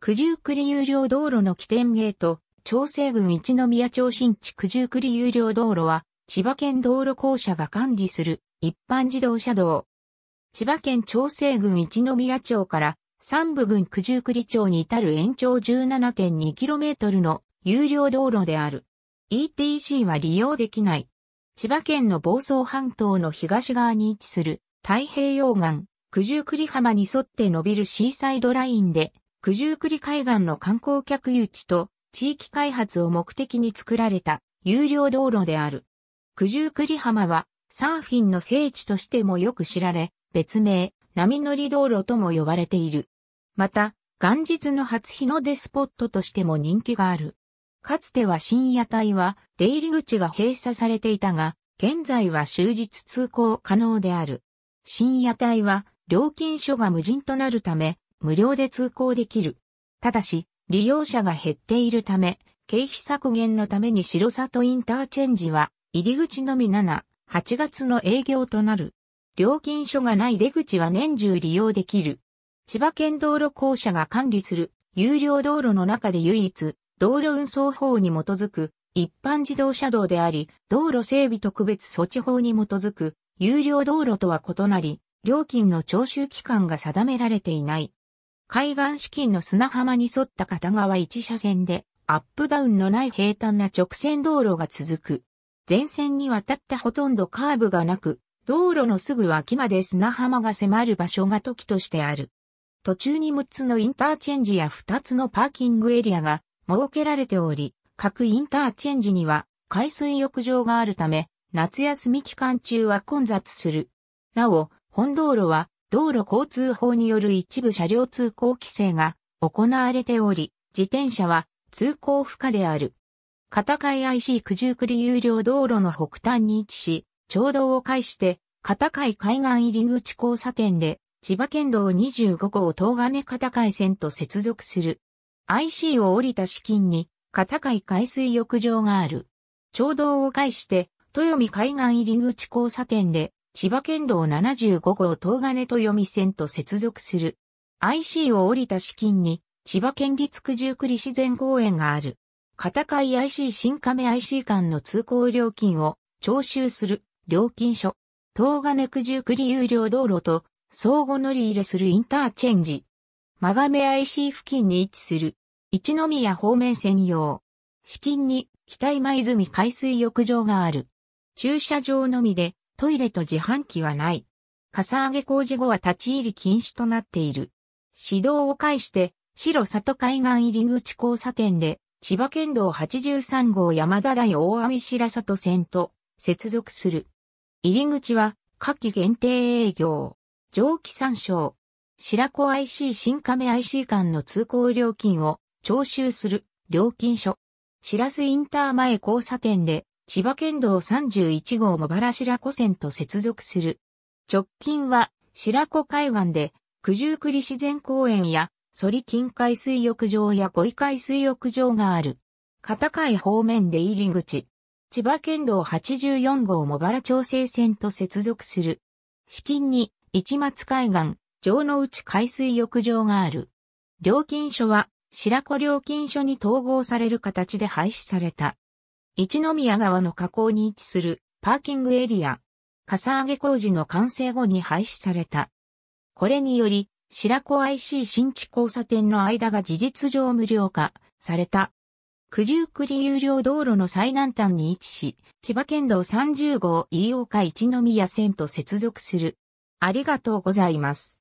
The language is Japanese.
九十九里有料道路の起点ゲート、長生郡一宮町新地九十九里有料道路は、千葉県道路公社が管理する一般自動車道。千葉県長生郡一宮町から三部郡九十九里町に至る延長 17.2km の有料道路である。ETC は利用できない。千葉県の房総半島の東側に位置する太平洋岸、九十九里浜に沿って伸びるシーサイドラインで九十九里海岸の観光客誘致と地域開発を目的に作られた有料道路である。九十九里浜はサーフィンの聖地としてもよく知られ、別名、波乗り道路とも呼ばれている。また、元日の初日の出スポットとしても人気がある。かつては深夜帯は出入り口が閉鎖されていたが、現在は終日通行可能である。深夜帯は料金所が無人となるため、無料で通行できる。ただし、利用者が減っているため、経費削減のために白里インターチェンジは、入り口のみ7、8月の営業となる。料金所がない出口は年中利用できる。千葉県道路公社が管理する有料道路の中で唯一、道路運送法に基づく一般自動車道であり、道路整備特別措置法に基づく有料道路とは異なり、料金の徴収期間が定められていない。海岸資金の砂浜に沿った片側一車線で、アップダウンのない平坦な直線道路が続く。前線に渡ったほとんどカーブがなく、道路のすぐ脇まで砂浜が迫る場所が時としてある。途中に6つのインターチェンジや2つのパーキングエリアが設けられており、各インターチェンジには海水浴場があるため、夏休み期間中は混雑する。なお、本道路は道路交通法による一部車両通行規制が行われており、自転車は通行不可である。片海 IC 九十九里有料道路の北端に位置し、町道を介して片海海岸入り口交差点で千葉県道25号東金片海線と接続する。IC を降りた資金に片海海水浴場がある。町道を介して、豊見海岸入り口交差点で、千葉県道75号東金豊見線と接続する。IC を降りた資金に、千葉県立九十九里自然公園がある。片貝 IC 新亀 IC 間の通行料金を徴収する料金所。東金九十九里有料道路と相互乗り入れするインターチェンジ。マガメ IC 付近に位置する。一宮方面専用。資金に北今泉海水浴場がある。駐車場のみでトイレと自販機はない。かさ上げ工事後は立ち入り禁止となっている。指導を介して、白里海岸入り口交差点で、千葉県道83号山田台大網白里線と接続する。入り口は、夏季限定営業。蒸気参照。白子 IC 新亀 IC 間の通行料金を徴収する料金所。白洲インター前交差点で千葉県道31号茂原白子線と接続する。直近は白子海岸で九十九里自然公園やソリ近海水浴場や五井海水浴場がある。片海方面で入り口。千葉県道84号茂原調整線と接続する。至近に市松海岸、城之内海水浴場がある。料金所は白子料金所に統合される形で廃止された。一宮川の河口に位置するパーキングエリア、かさ上げ工事の完成後に廃止された。これにより、白子 IC 新地交差点の間が事実上無料化された。九十九里有料道路の最南端に位置し、千葉県道30号飯岡一宮線と接続する。ありがとうございます。